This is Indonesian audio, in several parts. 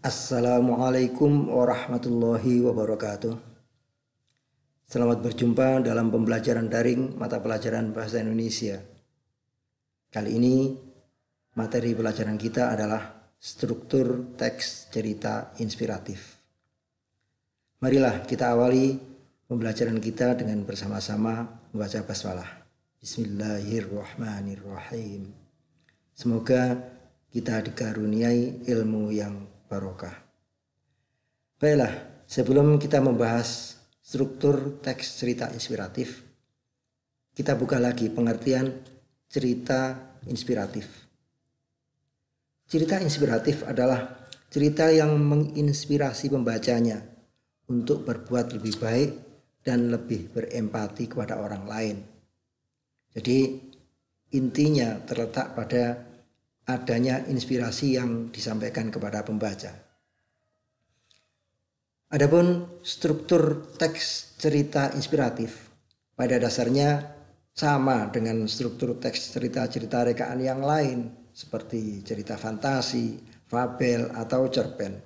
Assalamualaikum warahmatullahi wabarakatuh. Selamat berjumpa dalam pembelajaran daring mata pelajaran Bahasa Indonesia. Kali ini materi pelajaran kita adalah struktur teks cerita inspiratif. Marilah kita awali pembelajaran kita dengan bersama-sama membaca basmalah. Bismillahirrahmanirrahim. Semoga kita dikaruniai ilmu yang barokah. Baiklah, sebelum kita membahas struktur teks cerita inspiratif, kita buka lagi pengertian cerita inspiratif. Cerita inspiratif adalah cerita yang menginspirasi pembacanya untuk berbuat lebih baik dan lebih berempati kepada orang lain. Jadi intinya terletak pada adanya inspirasi yang disampaikan kepada pembaca. Adapun struktur teks cerita inspiratif pada dasarnya sama dengan struktur teks cerita-cerita rekaan yang lain seperti cerita fantasi, fabel atau cerpen.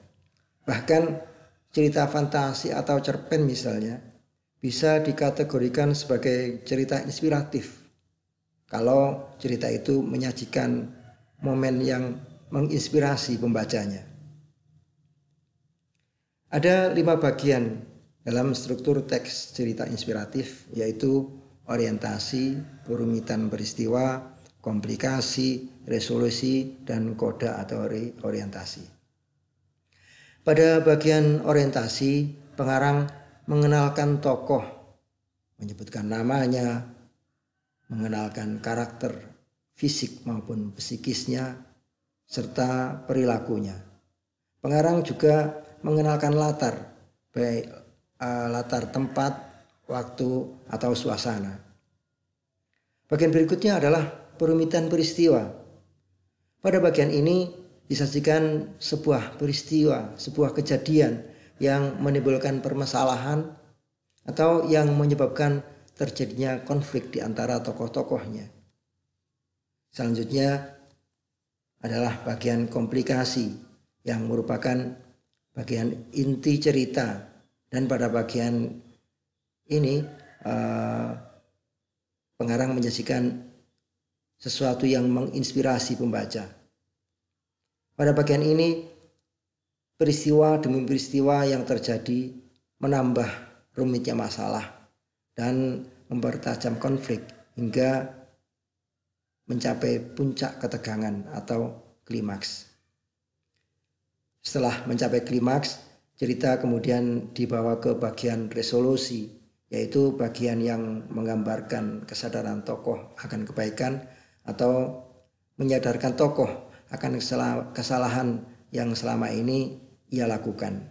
Bahkan cerita fantasi atau cerpen misalnya bisa dikategorikan sebagai cerita inspiratif kalau cerita itu menyajikan momen yang menginspirasi pembacanya. Ada lima bagian dalam struktur teks cerita inspiratif yaitu orientasi, perumitan peristiwa, komplikasi, resolusi, dan koda atau orientasi. Pada bagian orientasi, pengarang mengenalkan tokoh, menyebutkan namanya, mengenalkan karakter fisik maupun psikisnya, serta perilakunya. Pengarang juga mengenalkan latar, baik uh, latar tempat, waktu, atau suasana. Bagian berikutnya adalah perumitan peristiwa. Pada bagian ini disajikan sebuah peristiwa, sebuah kejadian yang menimbulkan permasalahan atau yang menyebabkan terjadinya konflik di antara tokoh-tokohnya. Selanjutnya adalah bagian komplikasi yang merupakan bagian inti cerita dan pada bagian ini eh, pengarang menyajikan sesuatu yang menginspirasi pembaca. Pada bagian ini peristiwa demi peristiwa yang terjadi menambah rumitnya masalah dan mempertajam konflik hingga mencapai puncak ketegangan atau klimaks. Setelah mencapai klimaks, cerita kemudian dibawa ke bagian resolusi, yaitu bagian yang menggambarkan kesadaran tokoh akan kebaikan atau menyadarkan tokoh akan kesalahan yang selama ini ia lakukan.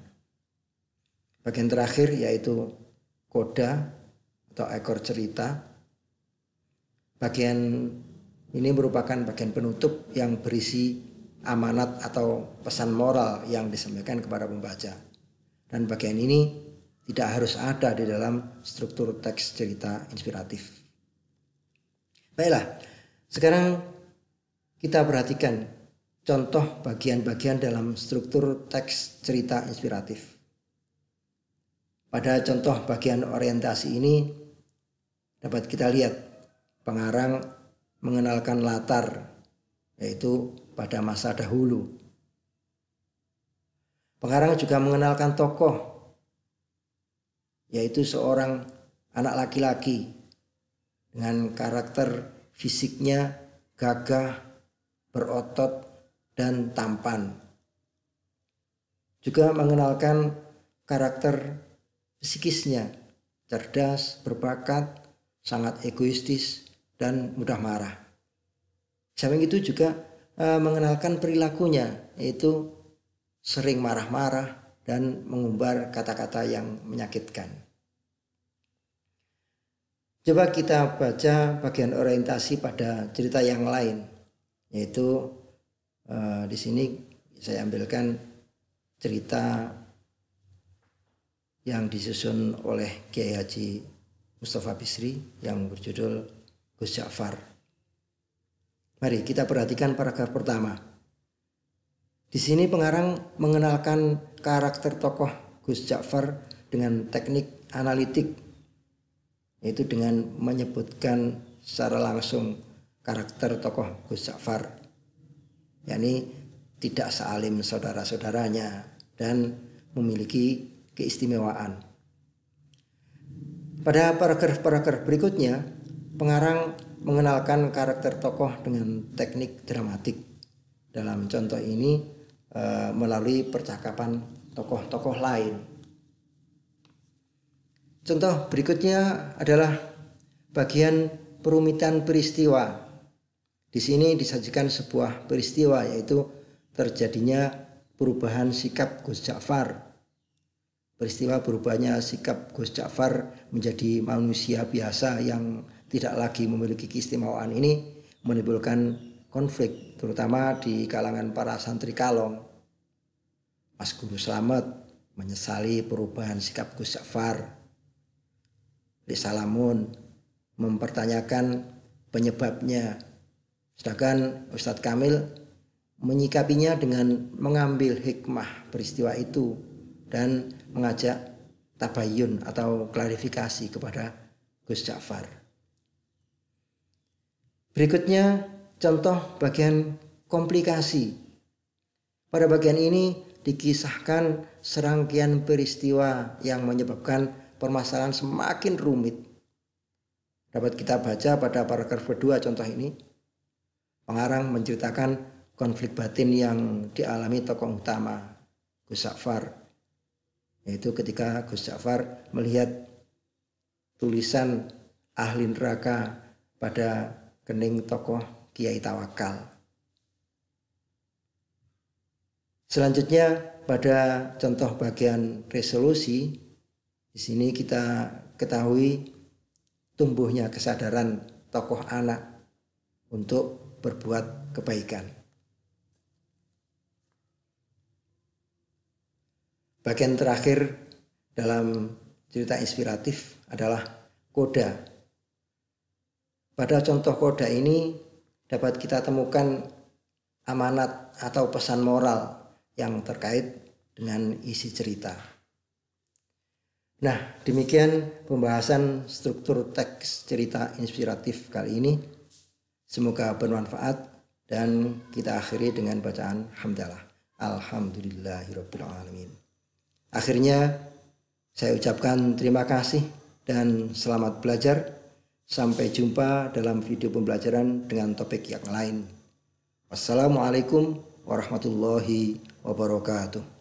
Bagian terakhir yaitu koda atau ekor cerita. Bagian ini merupakan bagian penutup yang berisi amanat atau pesan moral yang disampaikan kepada pembaca. Dan bagian ini tidak harus ada di dalam struktur teks cerita inspiratif. Baiklah, sekarang kita perhatikan contoh bagian-bagian dalam struktur teks cerita inspiratif. Pada contoh bagian orientasi ini dapat kita lihat pengarang mengenalkan latar yaitu pada masa dahulu. Pengarang juga mengenalkan tokoh yaitu seorang anak laki-laki dengan karakter fisiknya gagah, berotot, dan tampan. Juga mengenalkan karakter psikisnya, cerdas, berbakat, sangat egoistis, dan mudah marah. Samping itu juga e, mengenalkan perilakunya yaitu sering marah-marah dan mengumbar kata-kata yang menyakitkan. Coba kita baca bagian orientasi pada cerita yang lain yaitu e, di sini saya ambilkan cerita yang disusun oleh Kiai Haji Mustafa Bisri yang berjudul Gus Ja'far Mari kita perhatikan paragraf pertama. Di sini pengarang mengenalkan karakter tokoh Gus Ja'far dengan teknik analitik yaitu dengan menyebutkan secara langsung karakter tokoh Gus Ja'far yakni tidak sealim saudara-saudaranya dan memiliki keistimewaan. Pada paragraf-paragraf berikutnya, pengarang mengenalkan karakter tokoh dengan teknik dramatik. Dalam contoh ini e, melalui percakapan tokoh-tokoh lain. Contoh berikutnya adalah bagian perumitan peristiwa. Di sini disajikan sebuah peristiwa yaitu terjadinya perubahan sikap Gus Ja'far peristiwa berubahnya sikap Gus Ja'far menjadi manusia biasa yang tidak lagi memiliki keistimewaan ini menimbulkan konflik terutama di kalangan para santri kalong. Mas Guru Selamat menyesali perubahan sikap Gus Ja'far. Risalamun mempertanyakan penyebabnya. Sedangkan Ustadz Kamil menyikapinya dengan mengambil hikmah peristiwa itu dan mengajak tabayun atau klarifikasi kepada Gus Ja'far. Berikutnya contoh bagian komplikasi. Pada bagian ini dikisahkan serangkaian peristiwa yang menyebabkan permasalahan semakin rumit. Dapat kita baca pada paragraf kedua contoh ini. Pengarang menceritakan konflik batin yang dialami tokoh utama Gus Ja'far. Yaitu ketika Gus Ja'far melihat tulisan ahli neraka pada kening tokoh Kiai Tawakal. Selanjutnya pada contoh bagian resolusi di sini kita ketahui tumbuhnya kesadaran tokoh anak untuk berbuat kebaikan. Bagian terakhir dalam cerita inspiratif adalah koda pada contoh koda ini dapat kita temukan amanat atau pesan moral yang terkait dengan isi cerita. Nah, demikian pembahasan struktur teks cerita inspiratif kali ini. Semoga bermanfaat dan kita akhiri dengan bacaan hamdalah. Alhamdulillahirabbil alamin. Akhirnya saya ucapkan terima kasih dan selamat belajar. Sampai jumpa dalam video pembelajaran dengan topik yang lain. Wassalamualaikum warahmatullahi wabarakatuh.